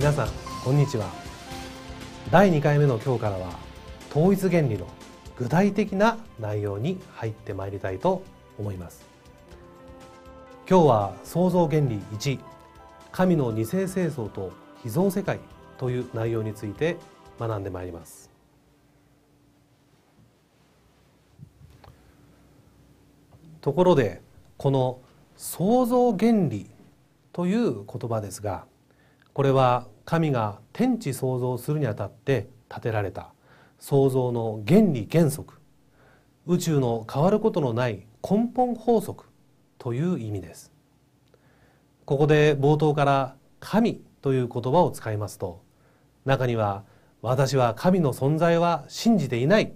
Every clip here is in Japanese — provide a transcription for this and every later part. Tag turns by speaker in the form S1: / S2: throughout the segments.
S1: 皆さんこんにちは第2回目の今日からは統一原理の具体的な内容に入ってまいりたいと思います今日は創造原理1神の二世清掃と秘蔵世界という内容について学んでまいりますところでこの創造原理という言葉ですがこれは神が天地創造するにあたって建てられた創造の原理原則宇宙の変わることのない根本法則という意味ですここで冒頭から神という言葉を使いますと中には私は神の存在は信じていない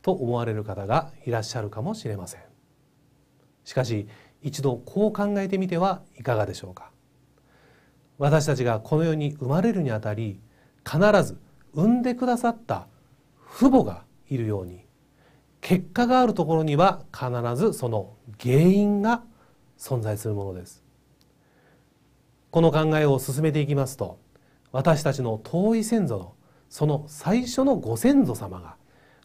S1: と思われる方がいらっしゃるかもしれませんしかし一度こう考えてみてはいかがでしょうか私たちがこの世に生まれるにあたり必ず産んでくださった父母がいるように結果があるところには必ずその原因が存在するものですこの考えを進めていきますと私たちの遠い先祖のその最初のご先祖様が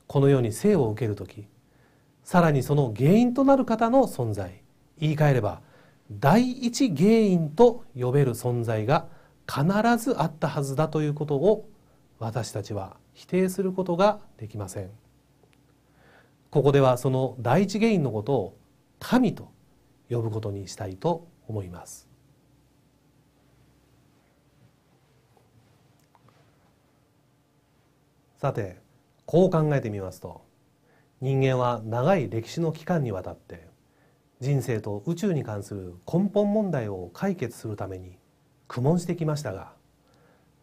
S1: この世に生を受ける時さらにその原因となる方の存在言い換えれば第一原因と呼べる存在が必ずあったはずだということを私たちは否定することができませんここではその第一原因のことを神と呼ぶことにしたいと思いますさてこう考えてみますと人間は長い歴史の期間にわたって人生と宇宙に関する根本問題を解決するために苦悶してきましたが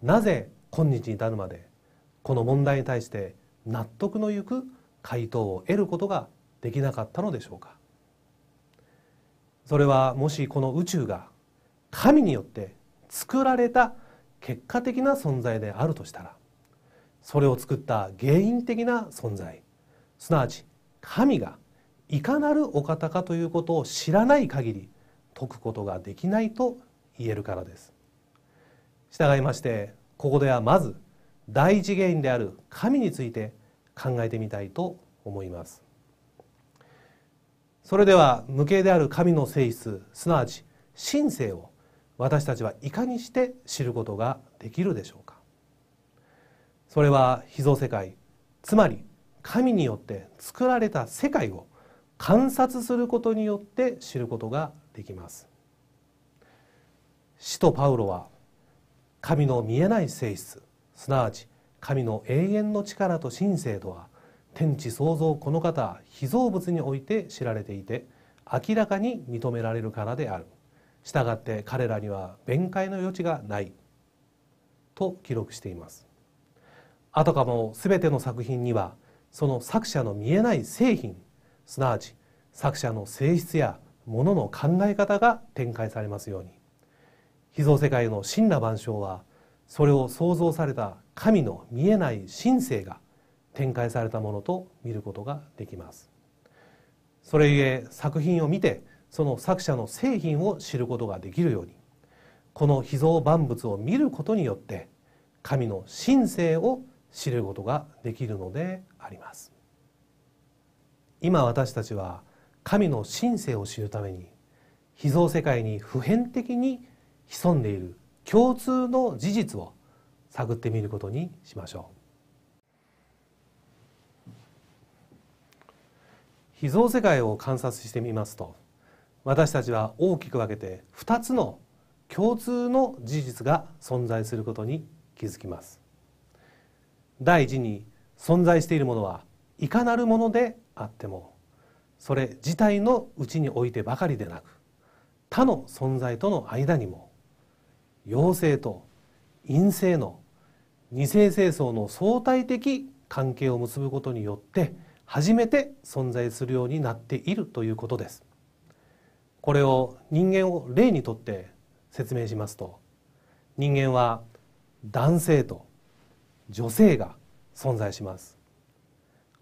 S1: なぜ今日に至るまでこの問題に対して納得のいく回答を得ることができなかったのでしょうかそれはもしこの宇宙が神によって作られた結果的な存在であるとしたらそれを作った原因的な存在すなわち神がいかなるお方かということを知らない限り解くことができないと言えるからです従いましてここではまず第一原因である神について考えてみたいと思いますそれでは無形である神の性質すなわち神性を私たちはいかにして知ることができるでしょうかそれは秘蔵世界つまり神によって作られた世界を観察することによって知ることができます使徒パウロは神の見えない性質すなわち神の永遠の力と神聖とは天地創造この方被造物において知られていて明らかに認められるからであるしたがって彼らには弁解の余地がないと記録していますあたかも全ての作品にはその作者の見えない製品すなわち作者の性質やものの考え方が展開されますように秘蔵世界の真羅万象はそれを創造された神の見えない神性が展開されたものと見ることができますそれゆえ作品を見てその作者の製品を知ることができるようにこの秘蔵万物を見ることによって神の神性を知ることができるのであります今私たちは神の神性を知るために秘蔵世界に普遍的に潜んでいる共通の事実を探ってみることにしましょう秘蔵世界を観察してみますと私たちは大きく分けて2つの共通の事実が存在することに気づきます第一に存在しているものはいかなるものであってもそれ自体のうちにおいてばかりでなく他の存在との間にも陽性と陰性の二性性層の相対的関係を結ぶことによって初めて存在するようになっているということです。これを人間を例にとって説明しますと人間は男性と女性が存在します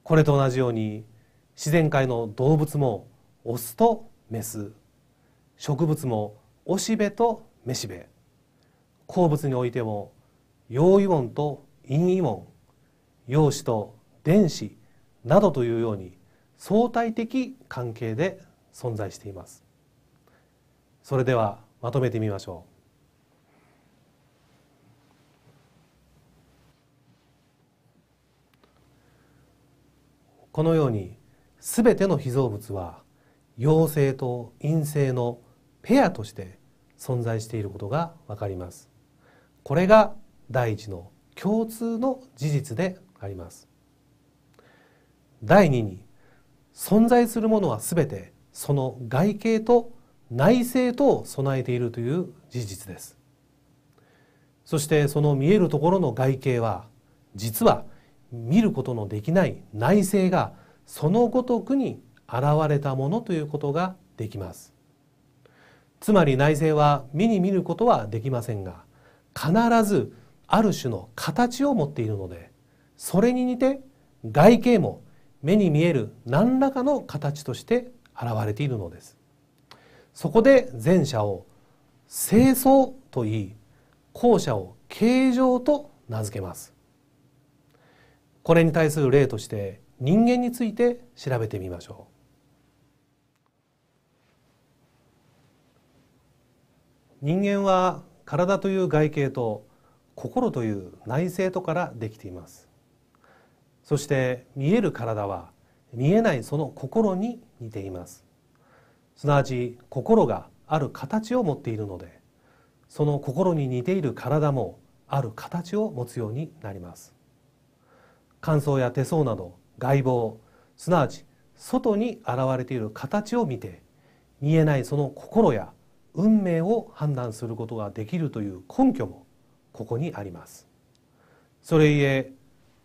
S1: これと同じように自然界の動物もオスとメス植物も雄しべと雌しべ鉱物においても陽イオンと陰イオン陽子と電子などというように相対的関係で存在していますそれではまとめてみましょうこのように全ての被造物は陽性と陰性のペアとして存在していることがわかりますこれが第一の共通の事実であります第二に存在するものは全てその外形と内性とを備えているという事実ですそしてその見えるところの外形は実は見ることのできない内政がそのごとくに現れたものということができますつまり内政は目に見ることはできませんが必ずある種の形を持っているのでそれに似て外形も目に見える何らかの形として現れているのですそこで前者を清掃と言い後者を形状と名付けますこれに対する例として人間について調べてみましょう人間は体という外形と心という内政とからできていますそして見える体は見えないその心に似ていますすなわち心がある形を持っているのでその心に似ている体もある形を持つようになります感想や手相など外貌すなわち外に現れている形を見て見えないその心や運命を判断することができるという根拠もここにありますそれゆえ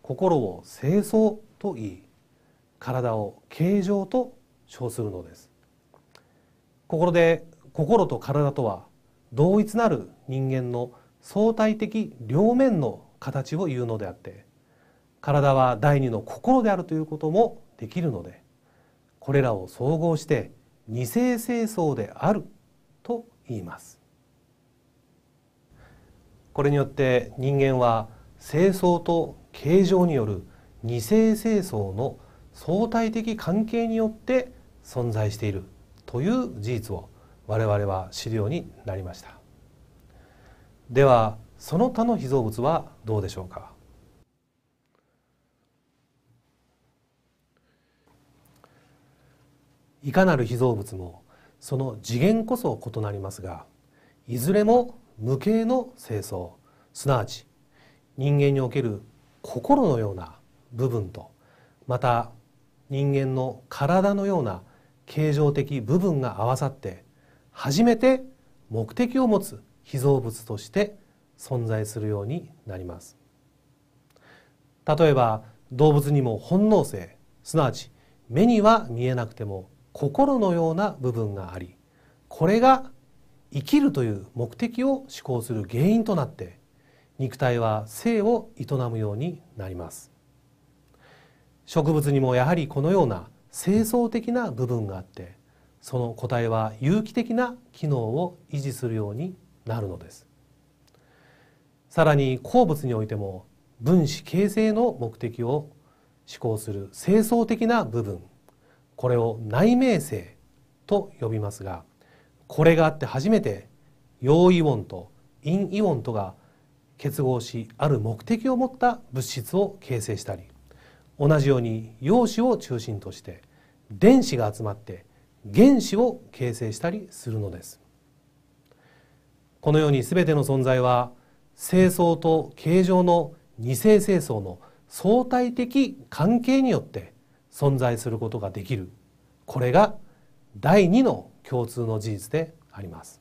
S1: 心を清掃と言い体を形状と称するのです心で心と体とは同一なる人間の相対的両面の形を言うのであって体は第二の心であるということもできるのでこれらを総合して二性清掃であると言いますこれによって人間は清掃と形状による二性清掃の相対的関係によって存在しているという事実を我々は知るようになりましたではその他の被造物はどうでしょうかいかなる被造物もその次元こそ異なりますがいずれも無形の清掃すなわち人間における心のような部分とまた人間の体のような形状的部分が合わさって初めて目的を持つ被造物として存在するようになります例えば動物にも本能性すなわち目には見えなくても心のような部分がありこれが生きるという目的を思考する原因となって肉体は生を営むようになります植物にもやはりこのような清掃的な部分があってその個体は有機的な機能を維持するようになるのですさらに鉱物においても分子形成の目的を思考する清掃的な部分これを内明性と呼びますがこれがあって初めて陽イオンと陰イオンとが結合しある目的を持った物質を形成したり同じように陽子を中心として電子が集まって原子を形成したりするのですこのように全ての存在は正層と形状の二性正層の相対的関係によって存在することができるこれが第二の共通の事実であります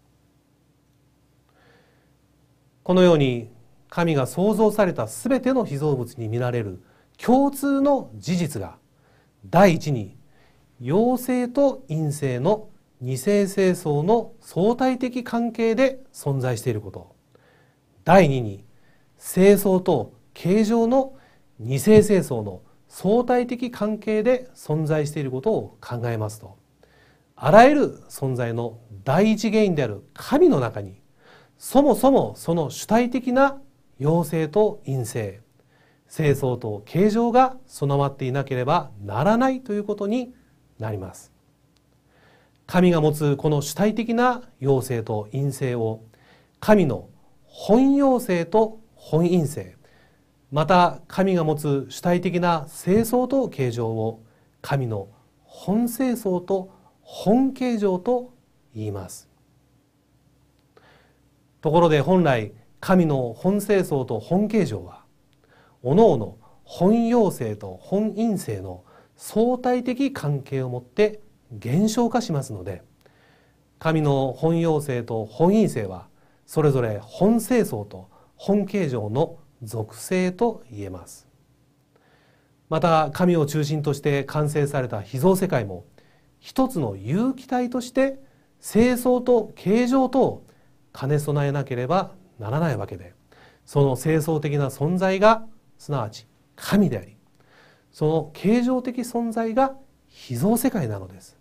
S1: このように神が創造されたすべての被造物に見られる共通の事実が第一に陽性と陰性の二性性相の相対的関係で存在していること第二に性相と形状の二性性相の相対的関係で存在していることを考えますとあらゆる存在の第一原因である神の中にそもそもその主体的な陽性と陰性清掃と形状が備わっていなければならないということになります神が持つこの主体的な陽性と陰性を神の本陽性と本陰性また神が持つ主体的な清掃と形状を神の本清掃と本形状と言いますところで本来神の本清掃と本形状はおのおの本陽性と本陰性の相対的関係をもって減少化しますので神の本陽性と本陰性はそれぞれ本清掃と本形状の属性と言えますまた神を中心として完成された秘蔵世界も一つの有機体として清掃と形状とを兼ね備えなければならないわけでその清掃的な存在がすなわち神でありその形状的存在が秘蔵世界なのです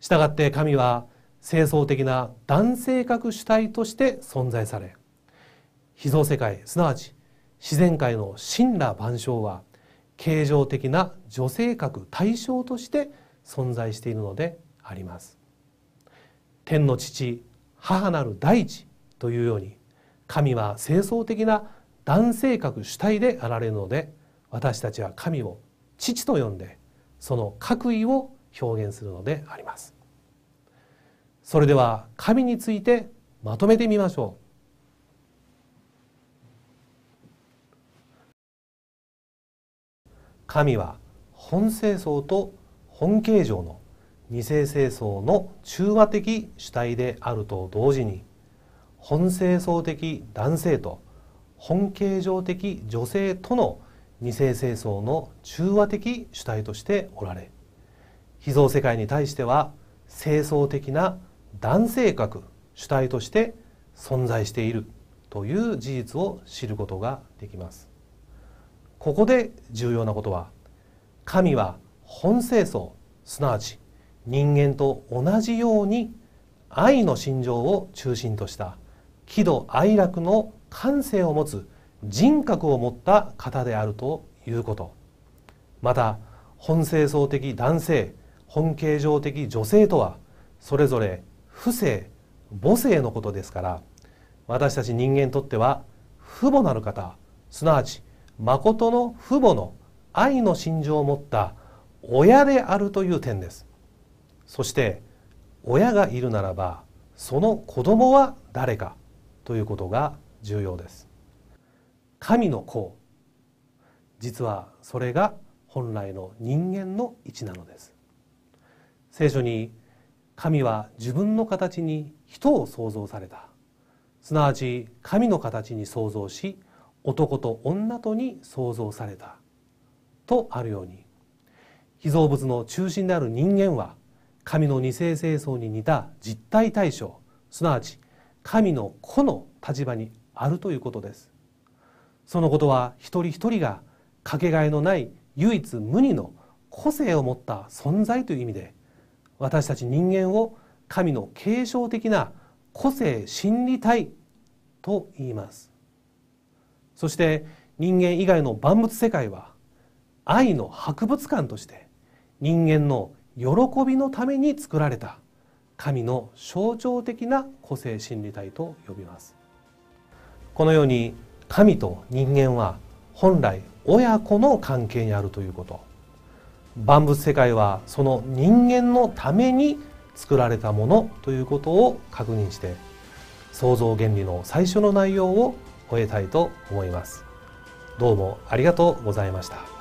S1: したがって神は清掃的な男性格主体として存在され秘蔵世界すなわち自然界の真羅万象は形状的な女性格対象として存在しているのであります天の父母なる大地というように神は清掃的な男性格主体であられるので私たちは神を父と呼んでその格意を表現するのでありますそれでは神についてまとめてみましょう神は本清層と本形状の二世性層の中和的主体であると同時に本清層的男性と本形状的女性との二世性層の中和的主体としておられ秘造世界に対しては性層的な男性格主体として存在しているという事実を知ることができます。ここで重要なことは神は本性掃。すなわち人間と同じように愛の心情を中心とした喜怒哀楽の感性を持つ人格を持った方であるということまた本性掃的男性本形状的女性とはそれぞれ不正母性のことですから私たち人間にとっては父母なる方すなわち誠の父母の愛の心情を持った親であるという点ですそして親がいるならばその子供は誰かということが重要です神の子実はそれが本来の人間の位置なのです聖書に神は自分の形に人を創造されたすなわち神の形に創造し男と女とに創造されたとあるように被造物の中心である人間は神の二世性層に似た実体対象すなわち神の子の立場にあるということですそのことは一人一人がかけがえのない唯一無二の個性を持った存在という意味で私たち人間を神の継承的な個性心理体と言いますそして人間以外の万物世界は愛の博物館として人間の喜びのために作られた神の象徴的な個性心理体と呼びますこのように神と人間は本来親子の関係にあるということ万物世界はその人間のために作られたものということを確認して創造原理の最初の内容を終えたいと思いますどうもありがとうございました